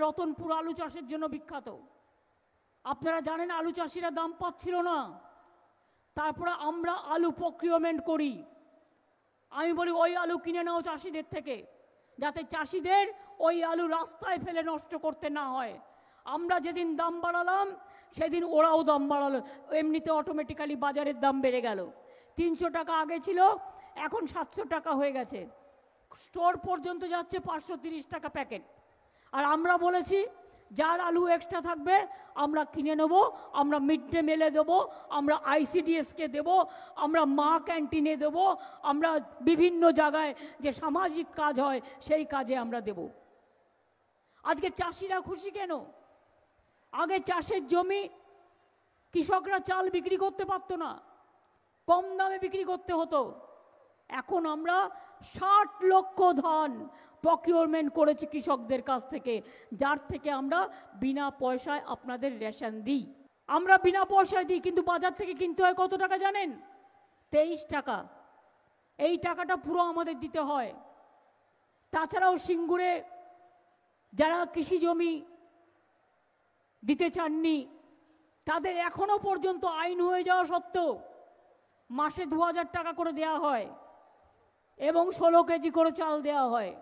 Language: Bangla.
রতনপুর আলু চাষের জন্য বিখ্যাত আপনারা জানেন আলু চাষিরা দাম পাচ্ছিল না তারপরে আমরা আলু প্রক্রিয়মেন্ট করি আমি বলি ওই আলু কিনে নাও চাষিদের থেকে যাতে চাষিদের ওই আলু রাস্তায় ফেলে নষ্ট করতে না হয় আমরা যেদিন দাম বাড়ালাম সেদিন ওরাও দাম বাড়ালো এমনিতে অটোমেটিক্যালি বাজারের দাম বেড়ে গেল তিনশো টাকা আগে ছিল এখন সাতশো টাকা হয়ে গেছে স্টোর পর্যন্ত যাচ্ছে পাঁচশো টাকা প্যাকেট আর আমরা বলেছি যার আলু এক্সট্রা থাকবে আমরা কিনে নেব আমরা মিড ডে মিলে দেবো আমরা আইসিডিএসকে দেব আমরা মা ক্যান্টিনে দেব আমরা বিভিন্ন জায়গায় যে সামাজিক কাজ হয় সেই কাজে আমরা দেব আজকে চাষিরা খুশি কেন আগে চাষের জমি কৃষকরা চাল বিক্রি করতে পারতো না কম দামে বিক্রি করতে হতো এখন আমরা ষাট লক্ষ ধন প্রকিউরমেন্ট করেছি কৃষকদের কাছ থেকে যার থেকে আমরা বিনা পয়সায় আপনাদের রেশন দিই আমরা বিনা পয়সায় দিই কিন্তু বাজার থেকে কিনতে হয় কত টাকা জানেন তেইশ টাকা এই টাকাটা পুরো আমাদের দিতে হয় তাছাড়াও সিঙ্গুরে যারা কৃষি জমি দিতে চাননি তাদের এখনও পর্যন্ত আইন হয়ে যাওয়া সত্ত্বেও মাসে দু টাকা করে দেয়া হয় এবং ষোলো কেজি করে চাল দেয়া হয়